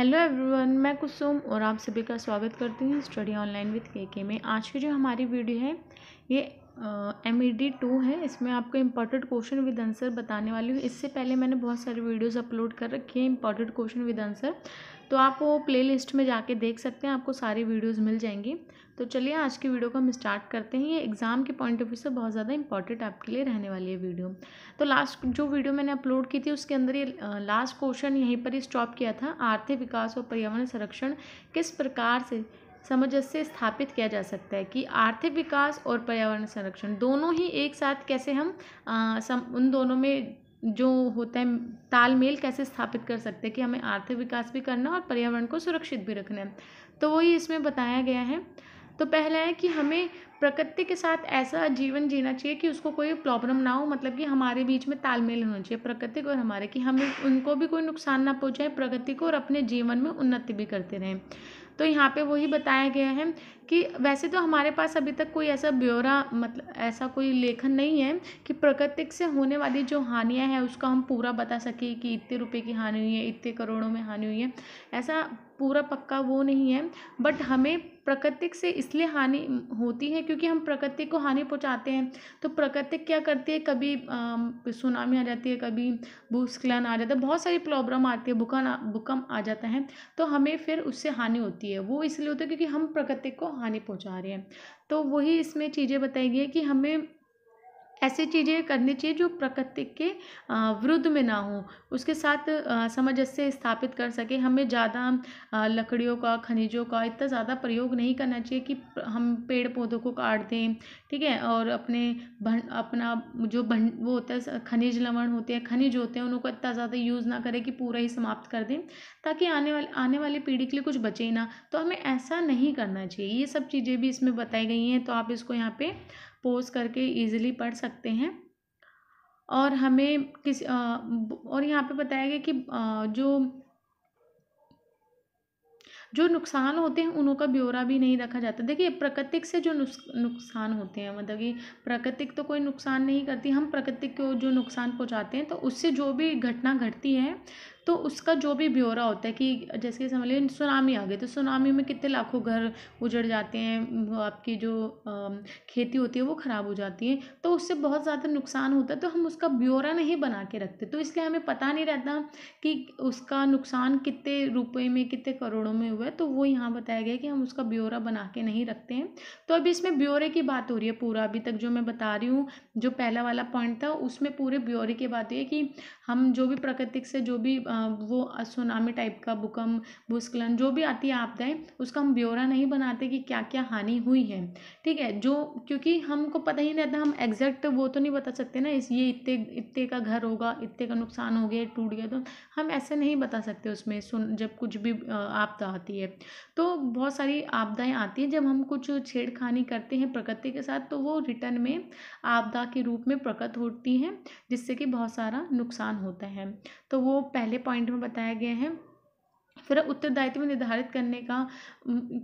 hello everyone मैं कुसुम और आप सभी का स्वागत करती हूँ स्टडी ऑनलाइन विद के के में आज की जो हमारी वीडियो है ये एम ई डी टू है इसमें आपको इम्पॉर्टेंट क्वेश्चन विद आंसर बताने वाली हूँ इससे पहले मैंने बहुत सारी वीडियोस अपलोड कर रखी है इम्पॉर्टेंट क्वेश्चन विद आंसर तो आप वो प्लेलिस्ट में जाके देख सकते हैं आपको सारी वीडियोस मिल जाएंगी तो चलिए आज की वीडियो को हम स्टार्ट करते हैं ये एग्ज़ाम के पॉइंट ऑफ व्यू से बहुत ज़्यादा इंपॉर्टेंट आपके लिए रहने वाली है वीडियो तो लास्ट जो वीडियो मैंने अपलोड की थी उसके अंदर ये लास्ट क्वेश्चन यहीं पर ही स्टॉप किया था आर्थिक विकास और पर्यावरण संरक्षण किस प्रकार से सामंजस्य स्थापित किया जा सकता है कि आर्थिक विकास और पर्यावरण संरक्षण दोनों ही एक साथ कैसे हम आ, सम, उन दोनों में जो होता है तालमेल कैसे स्थापित कर सकते हैं कि हमें आर्थिक विकास भी करना और पर्यावरण को सुरक्षित भी रखना है तो वही इसमें बताया गया है तो पहला है कि हमें प्रकृति के साथ ऐसा जीवन जीना चाहिए कि उसको कोई प्रॉब्लम ना हो मतलब कि हमारे बीच में तालमेल होना चाहिए प्रकृति और हमारे कि हमें उनको भी कोई नुकसान ना पहुंचाए प्रकृति को और अपने जीवन में उन्नति भी करते रहें तो यहाँ पे वही बताया गया है कि वैसे तो हमारे पास अभी तक कोई ऐसा ब्यौरा मतलब ऐसा कोई लेखन नहीं है कि प्राकृतिक से होने वाली जो हानियाँ हैं उसका हम पूरा बता सकें कि इतने रुपए की हानि हुई है इतने करोड़ों में हानि हुई है ऐसा पूरा पक्का वो नहीं है बट हमें प्राकृतिक से इसलिए हानि होती है क्योंकि हम प्रकृति को हानि पहुंचाते हैं तो प्रकृति क्या करती है कभी सुनामी आ जाती है कभी भूस्खलन आ जाता है बहुत सारी प्रॉब्लम आती है भूकंप भूकंप आ जाता है तो हमें फिर उससे हानि होती है वो इसलिए होता है क्योंकि हम प्रकृति को हानि पहुँचा रहे हैं तो वही इसमें चीज़ें बताई गई है कि हमें ऐसी चीज़ें करनी चाहिए जो प्रकृति के विरुद्ध में ना हो उसके साथ सामंजस्य स्थापित कर सके हमें ज़्यादा लकड़ियों का खनिजों का इतना ज़्यादा प्रयोग नहीं करना चाहिए कि हम पेड़ पौधों को काट दें ठीक है और अपने भन अपना जो भन, वो होता है खनिज लवण होते हैं खनिज होते हैं उनको इतना ज़्यादा यूज़ ना करें कि पूरा ही समाप्त कर दें ताकि आने वाले आने वाली पीढ़ी के लिए कुछ बचे ना तो हमें ऐसा नहीं करना चाहिए ये सब चीज़ें भी इसमें बताई गई हैं तो आप इसको यहाँ पर पोज़ करके ईज़िली पढ़ सकते हैं और हमें आ, और यहाँ पे बताया गया कि जो जो नुकसान होते हैं उनका ब्यौरा भी नहीं रखा जाता देखिए प्राकृतिक से जो नुकसान होते हैं मतलब कि प्राकृतिक तो कोई नुकसान नहीं करती हम प्राकृतिक को जो नुकसान पहुंचाते हैं तो उससे जो भी घटना घटती है तो उसका जो भी ब्यौरा होता है कि जैसे समझ लीजिए सुनामी आ गई तो सुनामी में कितने लाखों घर उजड़ जाते हैं आपकी जो खेती होती है वो ख़राब हो जाती है तो उससे बहुत ज़्यादा नुकसान होता है तो हम उसका ब्यौरा नहीं बना के रखते तो इसलिए हमें पता नहीं रहता कि उसका नुकसान कितने रुपये में कितने करोड़ों में हुआ है तो वो यहाँ बताया गया कि हम उसका ब्यौरा बना के नहीं रखते हैं तो अभी इसमें ब्यौरे की बात हो रही है पूरा अभी तक जो मैं बता रही हूँ जो पहला वाला पॉइंट था उसमें पूरे ब्यौरे की बात हुई है कि हम जो भी प्राकृतिक से जो भी आ, वो सुनामी टाइप का भूकंप भूस्खलन जो भी आती है आपदाएँ उसका हम ब्यौरा नहीं बनाते कि क्या क्या हानि हुई है ठीक है जो क्योंकि हमको पता ही नहीं रहता हम एग्जैक्ट वो तो नहीं बता सकते ना इस ये इतने इतने का घर होगा इतने का नुकसान हो गया टूट गया तो हम ऐसे नहीं बता सकते उसमें सुन जब कुछ भी आपदा आती है तो बहुत सारी आपदाएं आती हैं जब हम कुछ छेड़खानी करते हैं प्रकृति के साथ तो वो रिटर्न में आपदा के रूप में प्रकट होती हैं जिससे कि बहुत सारा नुकसान होता है तो वो पहले पॉइंट में बताया गया है फिर उत्तरदायित्व निर्धारित करने का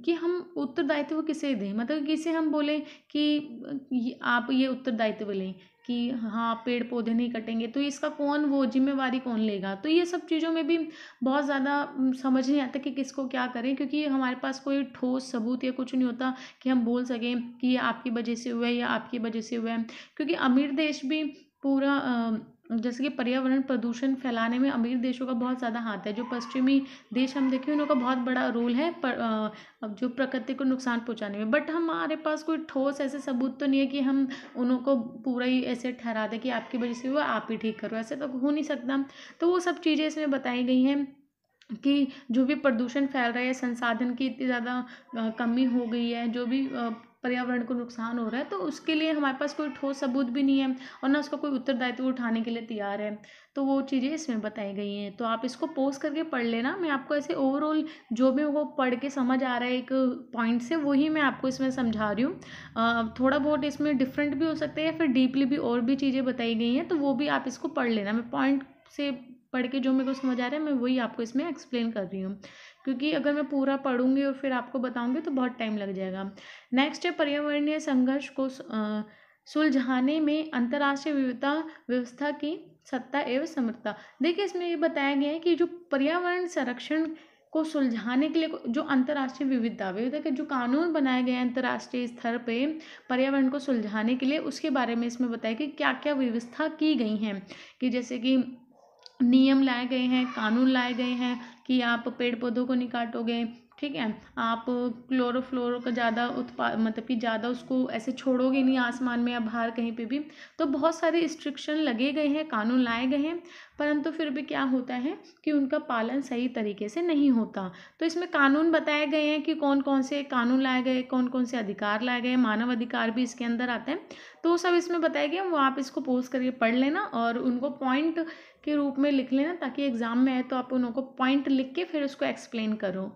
कि हम उत्तरदायित्व किसे दें मतलब किसे हम बोलें कि आप ये उत्तरदायित्व लें कि हाँ पेड़ पौधे नहीं कटेंगे तो इसका कौन वो जिम्मेवारी कौन लेगा तो ये सब चीज़ों में भी बहुत ज़्यादा समझ नहीं आता कि किसको क्या करें क्योंकि हमारे पास कोई ठोस सबूत या कुछ नहीं होता कि हम बोल सकें कि ये आपकी वजह से हुआ है या आपकी वजह से हुआ है क्योंकि अमीर देश भी पूरा आ, जैसे कि पर्यावरण प्रदूषण फैलाने में अमीर देशों का बहुत ज़्यादा हाथ है जो पश्चिमी देश हम देखें उनका बहुत बड़ा रोल है पर, जो प्रकृति को नुकसान पहुंचाने में बट हमारे पास कोई ठोस ऐसे सबूत तो नहीं है कि हम उनको पूरा ही ऐसे ठहरा दें कि आपकी वजह से वो आप ही ठीक करो ऐसे तो हो नहीं सकता तो वो सब चीज़ें इसमें बताई गई हैं कि जो भी प्रदूषण फैल रहा है संसाधन की इतनी ज़्यादा कमी हो गई है जो भी पर्यावरण को नुकसान हो रहा है तो उसके लिए हमारे पास कोई ठोस सबूत भी नहीं है और ना उसका कोई उत्तरदायित्व उठाने के लिए तैयार है तो वो चीज़ें इसमें बताई गई हैं तो आप इसको पोस्ट करके पढ़ लेना मैं आपको ऐसे ओवरऑल जो भी वो पढ़ के समझ आ रहा है एक पॉइंट से वही मैं आपको इसमें समझा रही हूँ थोड़ा बहुत इसमें डिफरेंट भी हो सकते हैं या फिर डीपली भी और भी चीज़ें बताई गई हैं तो वो भी आप इसको पढ़ लेना मैं पॉइंट से पढ़ के जो मेरे को समझ आ रहा है मैं वही आपको इसमें एक्सप्लेन कर रही हूँ क्योंकि अगर मैं पूरा पढ़ूंगी और फिर आपको बताऊंगी तो बहुत टाइम लग जाएगा नेक्स्ट है पर्यावरणीय संघर्ष को सुलझाने में अंतर्राष्ट्रीय विविधता व्यवस्था की सत्ता एवं समर्थता देखिए इसमें ये बताया गया है कि जो पर्यावरण संरक्षण को सुलझाने के लिए जो अंतर्राष्ट्रीय विविधता विविधता के जो कानून बनाए गए हैं अंतर्राष्ट्रीय स्तर पे पर्यावरण को सुलझाने के लिए उसके बारे में इसमें बताया कि क्या क्या व्यवस्था की गई हैं कि जैसे कि नियम लाए गए हैं कानून लाए गए हैं कि आप पेड़ पौधों को नहीं काटोगे ठीक है आप क्लोरोफ्लोरो का ज़्यादा उत्पाद मतलब कि ज़्यादा उसको ऐसे छोड़ोगे नहीं आसमान में या बाहर कहीं पे भी तो बहुत सारे रिस्ट्रिक्शन लगे गए हैं कानून लाए गए हैं परंतु फिर भी क्या होता है कि उनका पालन सही तरीके से नहीं होता तो इसमें कानून बताए गए हैं कि कौन कौन से कानून लाए गए कौन कौन से अधिकार लाए गए मानव अधिकार भी इसके अंदर आते हैं तो सब इसमें बताया गया वो आप इसको पोस्ट करके पढ़ लेना और उनको पॉइंट के रूप में लिख लेना ताकि एग्ज़ाम में आए तो आप उनको पॉइंट लिख के फिर उसको एक्सप्लेन करो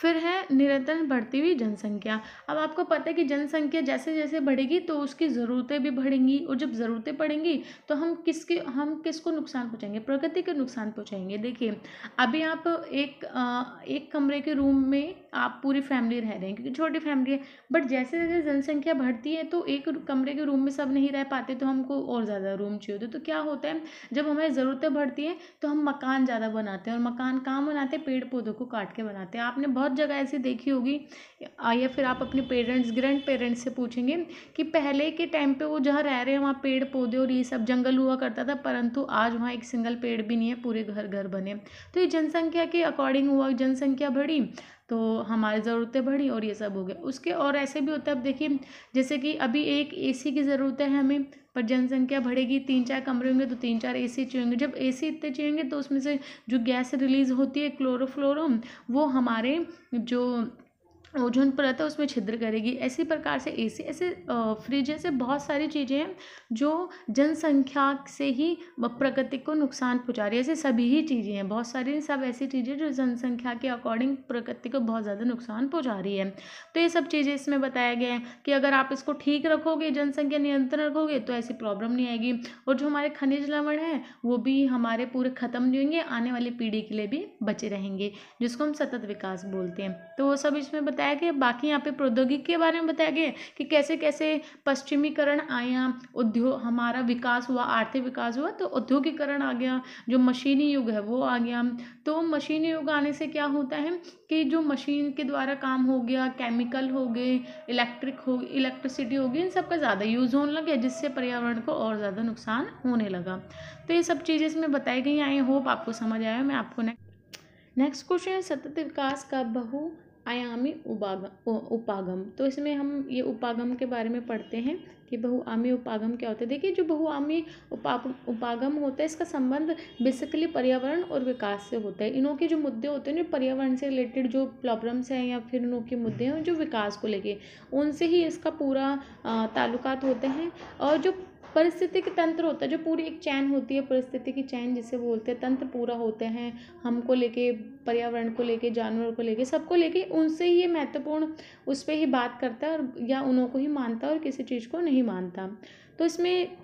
फिर है निरंतर बढ़ती हुई जनसंख्या अब आपको पता है कि जनसंख्या जैसे जैसे बढ़ेगी तो उसकी ज़रूरतें भी बढ़ेंगी और जब ज़रूरतें पड़ेंगी तो हम किसके हम किसको नुकसान पहुँचाएंगे प्रकृति को नुकसान पहुँचाएंगे देखिए अभी आप एक आ, एक कमरे के रूम में आप पूरी फैमिली रह रहे हैं क्योंकि छोटी फैमिली है बट जैसे जैसे जनसंख्या बढ़ती है तो एक कमरे के रूम में सब नहीं रह पाते तो हमको और ज़्यादा रूम चाहिए होते तो क्या होता है जब हमें ज़रूरतें बढ़ती हैं तो हम मकान ज़्यादा बनाते हैं और मकान कहाँ बनाते हैं पेड़ पौधों को काट के बनाते हैं आपने बहुत बहुत जगह ऐसी देखी होगी या फिर आप अपने पेरेंट्स ग्रैंड पेरेंट्स से पूछेंगे कि पहले के टाइम पे वो जहाँ रह रहे हैं वहाँ पेड़ पौधे और ये सब जंगल हुआ करता था परंतु आज वहाँ एक सिंगल पेड़ भी नहीं है पूरे घर घर बने तो ये जनसंख्या के अकॉर्डिंग हुआ जनसंख्या बढ़ी तो हमारी ज़रूरतें बढ़ी और ये सब हो गया उसके और ऐसे भी होता है अब देखिए जैसे कि अभी एक एसी की ज़रूरत है हमें पर जनसंख्या बढ़ेगी तीन चार कमरे होंगे तो तीन चार एसी चुएंगे जब एसी इतने चुएंगे तो उसमें से जो गैस रिलीज़ होती है क्लोरोफ्लोरो वो हमारे जो ओजोन परत है उसमें छिद्र करेगी ऐसी प्रकार से एसी ऐसे फ्रिज ऐसे बहुत सारी चीज़ें हैं जो जनसंख्या से ही प्रकृति को नुकसान पहुंचा रही है ऐसे सभी ही चीज़ें हैं बहुत सारी सब ऐसी चीज़ें जो जनसंख्या के अकॉर्डिंग प्रकृति को बहुत ज़्यादा नुकसान पहुंचा रही है तो ये सब चीज़ें इसमें बताया गया है कि अगर आप इसको ठीक रखोगे जनसंख्या नियंत्रण रखोगे तो ऐसी प्रॉब्लम नहीं आएगी और जो हमारे खनिज लवण हैं वो भी हमारे पूरे ख़त्म नहीं होंगे आने वाली पीढ़ी के लिए भी बचे रहेंगे जिसको हम सतत विकास बोलते हैं तो वो सब इसमें बताया बताया गया बाकी यहाँ पे प्रौद्योगिकी के बारे में बताया गया कि कैसे कैसे पश्चिमीकरण आया उद्योग हमारा विकास हुआ आर्थिक विकास हुआ तो औद्योगिकरण आ गया जो मशीनी युग है वो आ गया तो मशीनी युग आने से क्या होता है कि जो मशीन के द्वारा काम हो गया केमिकल हो गए इलेक्ट्रिक हो इलेक्ट्रिसिटी हो गई इन सब का ज़्यादा यूज़ होने लगे जिससे पर्यावरण को और ज़्यादा नुकसान होने लगा तो ये सब चीज़ें इसमें बताई गई आई होप आपको समझ आया मैं आपको नेक्स्ट क्वेश्चन है सतत विकास का बहु आयामी उपागम उपागम तो इसमें हम ये उपागम के बारे में पढ़ते हैं कि बहुआमी उपागम क्या होता है देखिए जो बहुआमी उपा उपागम होता है इसका संबंध बेसिकली पर्यावरण और विकास से होता है इनों के जो मुद्दे होते हैं जो पर्यावरण से रिलेटेड जो प्रॉब्लम्स हैं या फिर इनों के मुद्दे हैं जो विकास को लेके उनसे ही इसका पूरा ताल्लुकात होते हैं और जो परिस्थितिक तंत्र होता है जो पूरी एक चैन होती है परिस्थिति की चैन जिसे बोलते हैं तंत्र पूरा होते हैं हमको लेके पर्यावरण को लेके जानवर को लेके सबको लेके उनसे ही ये महत्वपूर्ण उस पर ही बात करता है और या उनको ही मानता है और किसी चीज़ को नहीं मानता तो इसमें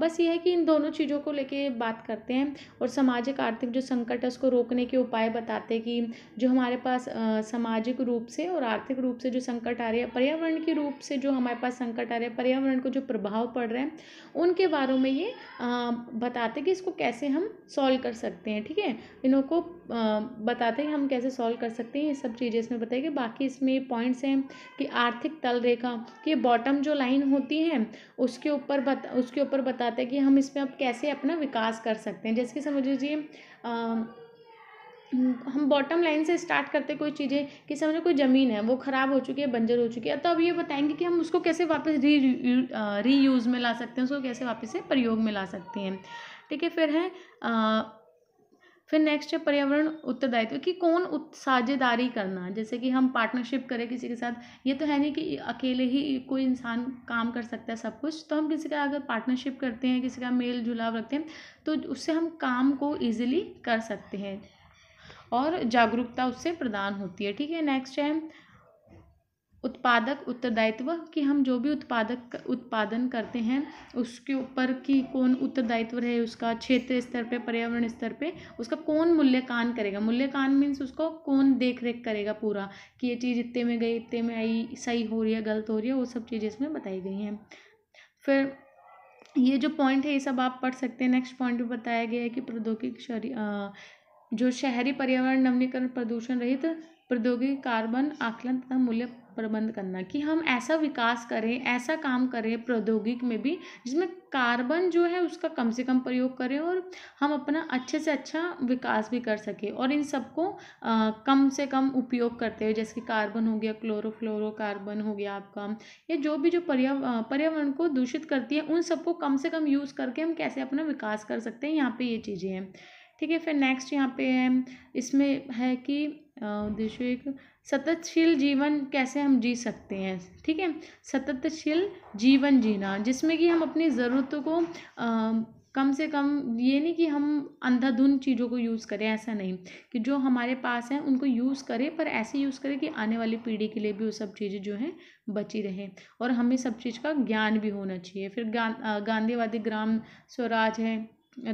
बस ये है कि इन दोनों चीज़ों को लेके बात करते हैं और सामाजिक आर्थिक जो संकट है उसको रोकने के उपाय बताते हैं कि जो हमारे पास सामाजिक रूप से और आर्थिक रूप से जो संकट आ रहे हैं पर्यावरण के रूप से जो हमारे पास संकट आ रहे हैं पर्यावरण को जो प्रभाव पड़ रहे हैं उनके बारे में ये बताते कि इसको कैसे हम सॉल्व कर सकते हैं ठीक है इन्हों को बताते हैं हम कैसे सॉल्व कर सकते हैं ये सब चीज़ें इसमें बताई बाकी इसमें पॉइंट्स हैं कि आर्थिक तल रेखा कि बॉटम जो लाइन होती है उसके ऊपर ऊपर बता उसके ऊपर बताते हैं कि हम इसमें अब कैसे अपना विकास कर सकते हैं जैसे कि समझ लीजिए हम बॉटम लाइन से स्टार्ट करते कोई चीज़ें कि समझो कोई ज़मीन है वो ख़राब हो चुकी है बंजर हो चुकी है तो अब ये बताएंगे कि हम उसको कैसे वापस री री यूज़ में ला सकते हैं उसको कैसे वापस से प्रयोग में ला सकते हैं ठीक है फिर है आ, फिर नेक्स्ट है पर्यावरण उत्तरदायित्व कि कौन साझेदारी करना जैसे कि हम पार्टनरशिप करें किसी के साथ ये तो है नहीं कि अकेले ही कोई इंसान काम कर सकता है सब कुछ तो हम किसी का अगर पार्टनरशिप करते हैं किसी का मेल जुलाव रखते हैं तो उससे हम काम को ईजिली कर सकते हैं और जागरूकता उससे प्रदान होती है ठीक है नेक्स्ट है उत्पादक उत्तरदायित्व कि हम जो भी उत्पादक उत्पादन करते हैं उसके ऊपर कि कौन उत्तरदायित्व रहे उसका क्षेत्र स्तर पे पर्यावरण स्तर पे उसका कौन मूल्यांकन करेगा मूल्यांकन मीन्स उसको कौन देख रेख करेगा पूरा कि ये चीज़ इतने में गई इतने में आई सही हो रही है गलत हो रही है वो सब चीज़ें इसमें बताई गई हैं फिर ये जो पॉइंट है ये सब आप पढ़ सकते हैं नेक्स्ट पॉइंट भी बताया गया है कि प्रौद्योगिक जो शहरी पर्यावरण नवनीकरण प्रदूषण रहित प्रौद्योगिक कार्बन आकलन तथा मूल्य प्रबंध करना कि हम ऐसा विकास करें ऐसा काम करें प्रौद्योगिक में भी जिसमें कार्बन जो है उसका कम से कम प्रयोग करें और हम अपना अच्छे से अच्छा विकास भी कर सकें और इन सबको कम से कम उपयोग करते हुए जैसे कि कार्बन हो गया फ्लोरो कार्बन हो गया आपका या जो भी जो पर्यावरण को दूषित करती है उन सबको कम से कम यूज़ करके हम कैसे अपना विकास कर सकते हैं यहाँ पर ये चीज़ें हैं ठीक है फिर नेक्स्ट यहाँ पे है इसमें है कि देखिए एक सततशील जीवन कैसे हम जी सकते हैं ठीक है सततशील जीवन जीना जिसमें कि हम अपनी ज़रूरतों को आ, कम से कम ये नहीं कि हम अंधाधुन चीज़ों को यूज़ करें ऐसा नहीं कि जो हमारे पास हैं उनको यूज़ करें पर ऐसे यूज़ करें कि आने वाली पीढ़ी के लिए भी वो सब चीज़ें जो हैं बची रहें और हमें सब चीज़ का ज्ञान भी होना चाहिए फिर गांधीवादी ग्राम स्वराज है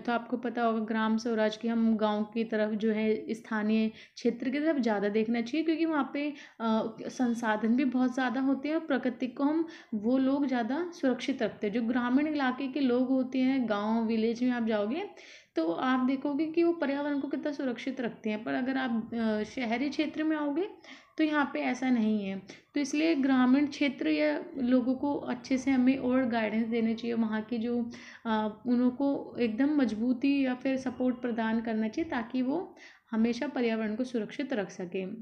तो आपको पता होगा ग्राम स्वराज की हम गाँव की तरफ जो है स्थानीय क्षेत्र की तरफ ज़्यादा देखना चाहिए क्योंकि वहाँ पे संसाधन भी बहुत ज़्यादा होते हैं और प्रकृति को हम वो लोग ज़्यादा सुरक्षित रखते हैं जो ग्रामीण इलाके के लोग होते हैं गाँव विलेज में आप जाओगे तो आप देखोगे कि वो पर्यावरण को कितना सुरक्षित रखते हैं पर अगर आप शहरी क्षेत्र में आओगे तो यहाँ पे ऐसा नहीं है तो इसलिए ग्रामीण क्षेत्र या लोगों को अच्छे से हमें और गाइडेंस देने चाहिए वहाँ के जो उनको एकदम मजबूती या फिर सपोर्ट प्रदान करना चाहिए ताकि वो हमेशा पर्यावरण को सुरक्षित रख सकें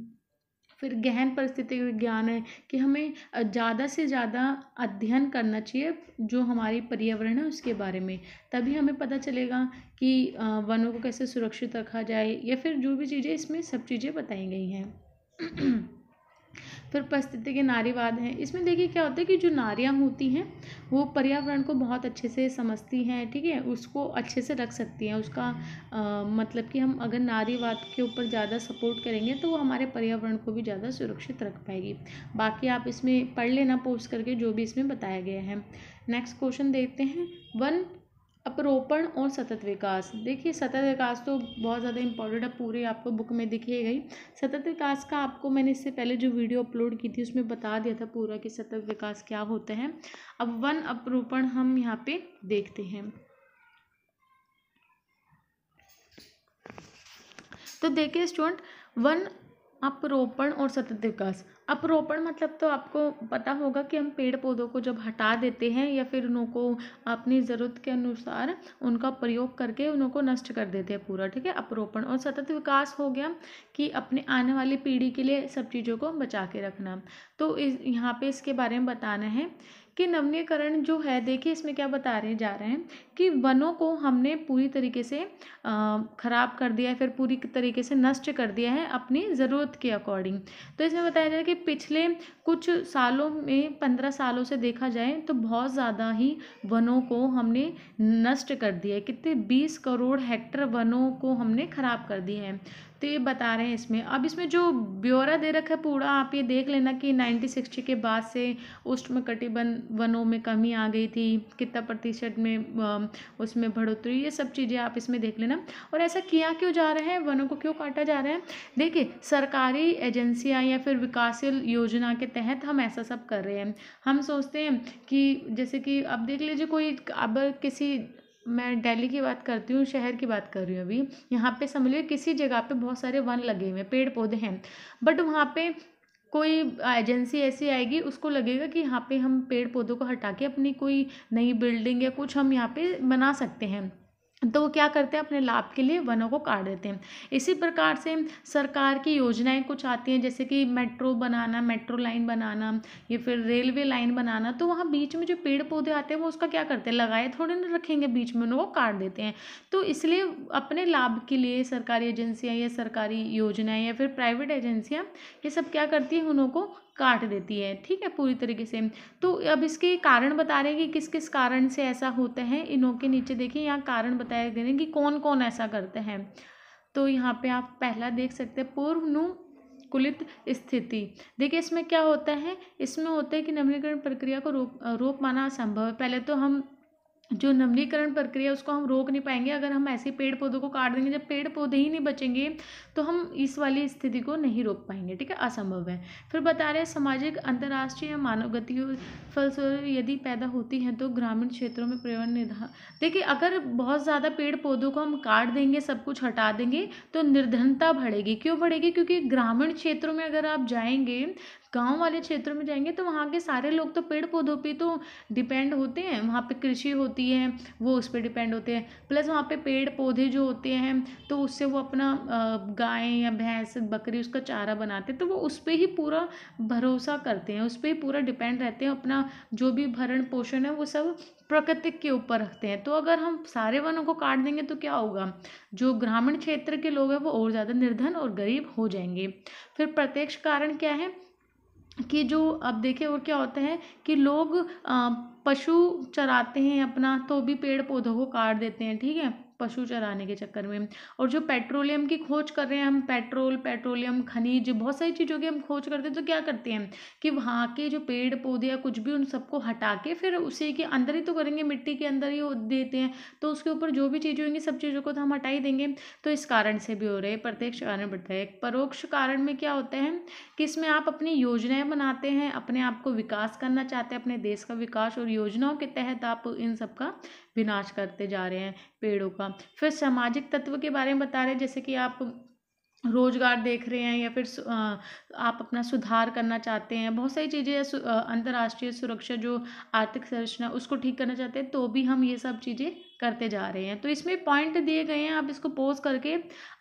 फिर गहन परिस्थिति विज्ञान है कि हमें ज़्यादा से ज़्यादा अध्ययन करना चाहिए जो हमारी पर्यावरण है उसके बारे में तभी हमें पता चलेगा कि वनों को कैसे सुरक्षित रखा जाए या फिर जो भी चीज़ें इसमें सब चीज़ें बताई गई हैं फिर परिस्थिति के नारीवाद हैं इसमें देखिए क्या होता है कि जो नारियाँ होती हैं वो पर्यावरण को बहुत अच्छे से समझती हैं ठीक है उसको अच्छे से रख सकती हैं उसका आ, मतलब कि हम अगर नारीवाद के ऊपर ज़्यादा सपोर्ट करेंगे तो वो हमारे पर्यावरण को भी ज़्यादा सुरक्षित रख पाएगी बाकी आप इसमें पढ़ लेना पोस्ट करके जो भी इसमें बताया गया है नेक्स्ट क्वेश्चन देखते हैं वन अपरोपण और सतत विकास देखिए सतत विकास तो बहुत ज़्यादा इंपॉर्टेंट है पूरे आपको बुक में दिखेगा ही सतत विकास का आपको मैंने इससे पहले जो वीडियो अपलोड की थी उसमें बता दिया था पूरा कि सतत विकास क्या होता है अब वन अपरोपण हम यहाँ पे देखते हैं तो देखिए स्टूडेंट वन अपरोपण और सतत विकास अपरोपण मतलब तो आपको पता होगा कि हम पेड़ पौधों को जब हटा देते हैं या फिर उनको अपनी ज़रूरत के अनुसार उनका प्रयोग करके उनको नष्ट कर देते हैं पूरा ठीक है अपरोपण और सतत विकास हो गया कि अपने आने वाली पीढ़ी के लिए सब चीज़ों को बचा के रखना तो इस यहाँ पे इसके बारे में बताना है कि नवनीकरण जो है देखिए इसमें क्या बता रहे जा रहे हैं कि वनों को हमने पूरी तरीके से ख़राब कर दिया है फिर पूरी तरीके से नष्ट कर दिया है अपनी ज़रूरत के अकॉर्डिंग तो इसमें बताया जा रहा है कि पिछले कुछ सालों में पंद्रह सालों से देखा जाए तो बहुत ज़्यादा ही वनों को हमने नष्ट कर दिया है कितने बीस करोड़ हेक्टर वनों को हमने ख़राब कर दिए हैं तो ये बता रहे हैं इसमें अब इसमें जो ब्यौरा दे रखा है पूरा आप ये देख लेना कि नाइन्टी सिक्सटी के बाद से कटिबंध वनों में कमी आ गई थी कितना प्रतिशत में उसमें बढ़ोतरी ये सब चीज़ें आप इसमें देख लेना और ऐसा किया क्यों जा रहा है वनों को क्यों काटा जा रहा है देखिए सरकारी एजेंसियाँ या फिर विकासशील योजना के तहत हम ऐसा सब कर रहे हैं हम सोचते हैं कि जैसे कि अब देख लीजिए कोई अब किसी मैं दिल्ली की बात करती हूँ शहर की बात कर रही हूँ अभी यहाँ पे समझ लीजिए किसी जगह पे बहुत सारे वन लगे हुए हैं पेड़ पौधे हैं बट वहाँ पे कोई एजेंसी ऐसी आएगी उसको लगेगा कि यहाँ पे हम पेड़ पौधों को हटा के अपनी कोई नई बिल्डिंग या कुछ हम यहाँ पे बना सकते हैं तो वो क्या करते हैं अपने लाभ के लिए वनों को काट देते हैं इसी प्रकार से सरकार की योजनाएं कुछ आती हैं जैसे कि मेट्रो बनाना मेट्रो लाइन बनाना या फिर रेलवे लाइन बनाना तो वहाँ बीच में जो पेड़ पौधे आते हैं वो उसका क्या करते हैं लगाए थोड़े ना रखेंगे बीच में उनको काट देते हैं तो इसलिए अपने लाभ के लिए सरकारी एजेंसियाँ या सरकारी योजनाएँ या फिर प्राइवेट एजेंसियाँ ये सब क्या करती हैं उनको काट देती है ठीक है पूरी तरीके से तो अब इसके कारण बता रहे हैं कि किस किस कारण से ऐसा होता है इनों के नीचे देखिए यहाँ कारण बताए दे रहे हैं कि कौन कौन ऐसा करते हैं तो यहाँ पे आप पहला देख सकते हैं पूर्व नु कुलित स्थिति देखिए इसमें क्या होता है इसमें होता है कि नवीनीकरण प्रक्रिया को रोक रोक पाना असंभव है पहले तो हम जो नवनीकरण प्रक्रिया उसको हम रोक नहीं पाएंगे अगर हम ऐसे पेड़ पौधों को काट देंगे जब पेड़ पौधे ही नहीं बचेंगे तो हम इस वाली स्थिति को नहीं रोक पाएंगे ठीक है असंभव है फिर बता रहे हैं सामाजिक अंतर्राष्ट्रीय मानव गति फलस्वरूप यदि पैदा होती हैं तो ग्रामीण क्षेत्रों में पर्यावरण निर्धारण देखिए अगर बहुत ज़्यादा पेड़ पौधों को हम काट देंगे सब कुछ हटा देंगे तो निर्धनता बढ़ेगी क्यों बढ़ेगी क्योंकि ग्रामीण क्षेत्रों में अगर आप जाएंगे गाँव वाले क्षेत्रों में जाएंगे तो वहाँ के सारे लोग तो पेड़ पौधों पे तो डिपेंड होते हैं वहाँ पे कृषि होती है वो उस पर डिपेंड होते हैं प्लस वहाँ पे पेड़ पौधे जो होते हैं तो उससे वो अपना गाय या भैंस बकरी उसका चारा बनाते हैं तो वो उस पर ही पूरा भरोसा करते हैं उस पर ही पूरा डिपेंड रहते हैं अपना जो भी भरण पोषण है वो सब प्रकृतिक के ऊपर रखते हैं तो अगर हम सारे वनों को काट देंगे तो क्या होगा जो ग्रामीण क्षेत्र के लोग हैं वो और ज़्यादा निर्धन और गरीब हो जाएंगे फिर प्रत्यक्ष कारण क्या है कि जो अब देखें और क्या होता है कि लोग पशु चराते हैं अपना तो भी पेड़ पौधों को काट देते हैं ठीक है पशु चराने के चक्कर में और जो पेट्रोलियम की खोज कर रहे हैं हम पेट्रोल पेट्रोलियम खनिज बहुत सारी चीज़ों की हम खोज करते हैं तो क्या करते हैं कि वहाँ के जो पेड़ पौधे या कुछ भी उन सबको हटा के फिर उसी के अंदर ही तो करेंगे मिट्टी के अंदर ही देते हैं तो उसके ऊपर जो भी चीज़ें होंगी सब चीज़ों को तो हम हटा ही देंगे तो इस कारण से भी हो रहे प्रत्यक्ष कारण बढ़ता है परोक्ष कारण में क्या होता है कि इसमें आप अपनी योजनाएँ बनाते हैं अपने आप को विकास करना चाहते हैं अपने देश का विकास और योजनाओं के तहत आप इन सब विनाश करते जा रहे हैं पेड़ों का फिर सामाजिक तत्व के बारे में बता रहे हैं जैसे कि आप रोज़गार देख रहे हैं या फिर आप अपना सुधार करना चाहते हैं बहुत सारी चीज़ें अंतर्राष्ट्रीय सुरक्षा जो आर्थिक संरचना उसको ठीक करना चाहते हैं तो भी हम ये सब चीज़ें करते जा रहे हैं तो इसमें पॉइंट दिए गए हैं आप इसको पोज करके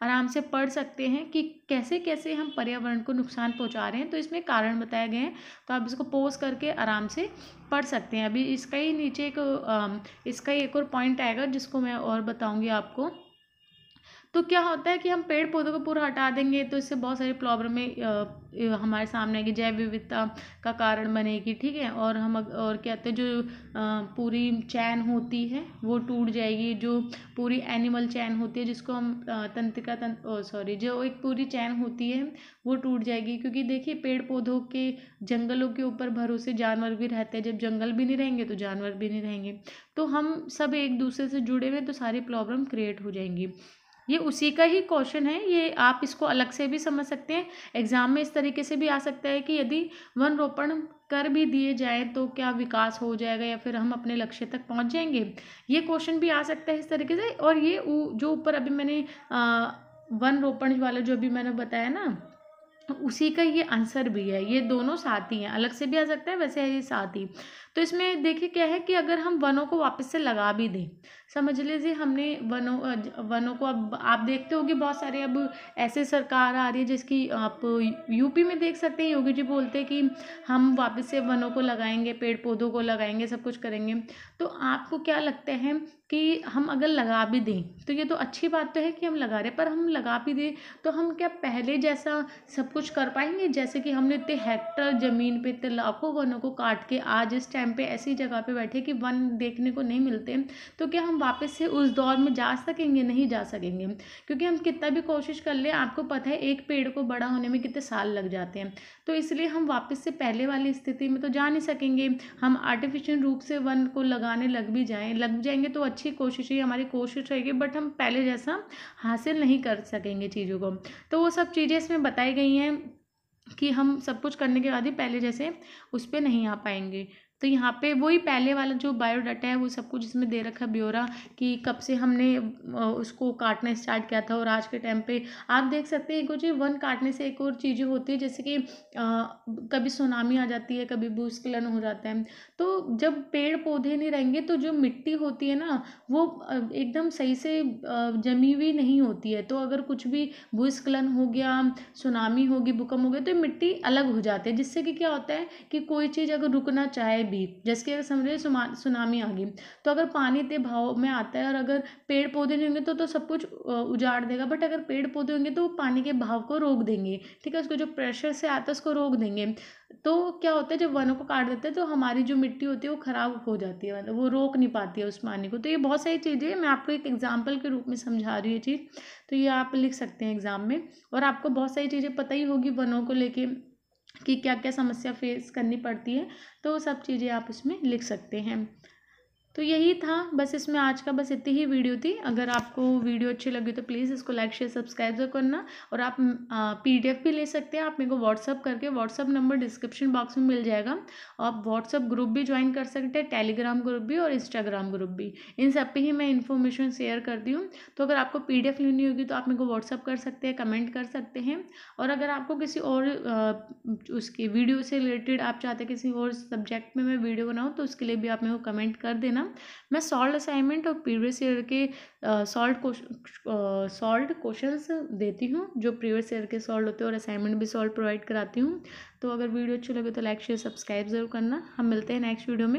आराम से पढ़ सकते हैं कि कैसे कैसे हम पर्यावरण को नुकसान पहुंचा रहे हैं तो इसमें कारण बताए गए हैं तो आप इसको पोज करके आराम से पढ़ सकते हैं अभी इसका ही नीचे एक इसका ही एक और पॉइंट आएगा जिसको मैं और बताऊँगी आपको तो क्या होता है कि हम पेड़ पौधों को पूरा हटा देंगे तो इससे बहुत सारी प्रॉब्लमें हमारे सामने आएगी जैव विविधता का कारण बनेगी ठीक है और हम और क्या कहते हैं जो पूरी चैन होती है वो टूट जाएगी जो पूरी एनिमल चैन होती है जिसको हम तंत्रिका तंत्र सॉरी जो एक पूरी चैन होती है वो टूट जाएगी क्योंकि देखिए पेड़ पौधों के जंगलों के ऊपर भरोसे जानवर भी रहते हैं जब जंगल भी नहीं रहेंगे तो जानवर भी नहीं रहेंगे तो हम सब एक दूसरे से जुड़े हुए तो सारी प्रॉब्लम क्रिएट हो जाएंगी ये उसी का ही क्वेश्चन है ये आप इसको अलग से भी समझ सकते हैं एग्जाम में इस तरीके से भी आ सकता है कि यदि वन रोपण कर भी दिए जाए तो क्या विकास हो जाएगा या फिर हम अपने लक्ष्य तक पहुंच जाएंगे ये क्वेश्चन भी आ सकता है इस तरीके से और ये जो ऊपर अभी मैंने वन रोपण वाला जो अभी मैंने बताया ना उसी का ये आंसर भी है ये दोनों साथ ही हैं अलग से भी आ सकता है वैसे है ये साथ ही तो इसमें देखिए क्या है कि अगर हम वनों को वापस से लगा भी दें समझ लीजिए हमने वनों वनों को अब आप देखते होंगे बहुत सारे अब ऐसे सरकार आ रही है जिसकी आप यूपी में देख सकते हैं योगी जी बोलते हैं कि हम वापस से वनों को लगाएंगे पेड़ पौधों को लगाएंगे सब कुछ करेंगे तो आपको क्या लगता है कि हम अगर लगा भी दें तो ये तो अच्छी बात तो है कि हम लगा रहे पर हम लगा भी दें तो हम क्या पहले जैसा सब कुछ कर पाएंगे जैसे कि हमने इतने हेक्टर ज़मीन पे इतने लाखों वनों को काट के आज इस टाइम पे ऐसी जगह पे बैठे कि वन देखने को नहीं मिलते तो क्या हम वापस से उस दौर में जा सकेंगे नहीं जा सकेंगे क्योंकि हम कितना भी कोशिश कर ले आपको पता है एक पेड़ को बड़ा होने में कितने साल लग जाते हैं तो इसलिए हम वापस से पहले वाली स्थिति में तो जा नहीं सकेंगे हम आर्टिफिशियल रूप से वन को लगाने लग भी जाएँ लग जाएंगे तो अच्छी कोशिश है हमारी कोशिश रहेगी बट हम पहले जैसा हासिल नहीं कर सकेंगे चीज़ों को तो वो सब चीज़ें इसमें बताई गई हैं कि हम सब कुछ करने के बाद ही पहले जैसे उस पर नहीं आ पाएंगे तो यहाँ पे वही पहले वाला जो बायोडाटा है वो सब कुछ इसमें दे रखा है ब्यौरा कि कब से हमने उसको काटना स्टार्ट किया था और आज के टाइम पे आप देख सकते हैं एक और वन काटने से एक और चीज़ें होती है जैसे कि आ, कभी सुनामी आ जाती है कभी भूस्खलन हो जाता है तो जब पेड़ पौधे नहीं रहेंगे तो जो मिट्टी होती है ना वो एकदम सही से जमी हुई नहीं होती है तो अगर कुछ भी भूस्खलन हो गया सुनामी होगी भूकंप हो गया तो मिट्टी अलग हो जाती है जिससे कि क्या होता है कि कोई चीज़ अगर रुकना चाहे भी जैसे अगर समझ लीजिए सुनामी आ गई तो अगर पानी इतने भाव में आता है और अगर पेड़ पौधे नहीं होंगे तो तो सब कुछ उजाड़ देगा बट अगर पेड़ पौधे होंगे तो पानी के भाव को रोक देंगे ठीक है उसको जो प्रेशर से आता है उसको रोक देंगे तो क्या होता है जब वनों को काट देते हैं तो हमारी जो मिट्टी होती है वो ख़राब हो जाती है मतलब वो रोक नहीं पाती है उस पानी को तो ये बहुत सारी चीज़ें मैं आपको एक एग्जाम्पल के रूप में समझा रही हूँ ये चीज़ तो ये आप लिख सकते हैं एग्ज़ाम में और आपको बहुत सारी चीज़ें पता ही होगी वनों को लेके कि क्या क्या समस्या फेस करनी पड़ती है तो वो सब चीज़ें आप उसमें लिख सकते हैं तो यही था बस इसमें आज का बस इतनी ही वीडियो थी अगर आपको वीडियो अच्छी लगी तो प्लीज़ इसको लाइक शेयर सब्सक्राइब जरूर करना और आप पीडीएफ भी ले सकते हैं आप मेरे को व्हाट्सअप करके व्हाट्सअप नंबर डिस्क्रिप्शन बॉक्स में मिल जाएगा आप व्हाट्सअप ग्रुप भी ज्वाइन कर सकते हैं टेलीग्राम ग्रुप भी और इंस्टाग्राम ग्रुप भी इन सब पर ही मैं इन्फॉर्मेशन शेयर करती हूँ तो अगर आपको पी लेनी होगी तो आप मेरे को व्हाट्सअप कर सकते हैं कमेंट कर सकते हैं और अगर आपको किसी और उसकी वीडियो से रिलेटेड आप चाहते किसी और सब्जेक्ट में मैं वीडियो बनाऊँ तो उसके लिए भी आप मेरे को कमेंट कर देना मैं सॉल्ट असाइनमेंट और प्रीवियस ईयर के सॉल्ट सॉल्ट क्वेश्चंस देती हूँ जो प्रीवियस ईयर के सॉल्ट होते हैं और असाइनमेंट भी सॉल्ट प्रोवाइड कराती हूँ तो अगर वीडियो अच्छी लगे तो लाइक शेयर सब्सक्राइब जरूर करना हम मिलते हैं नेक्स्ट वीडियो में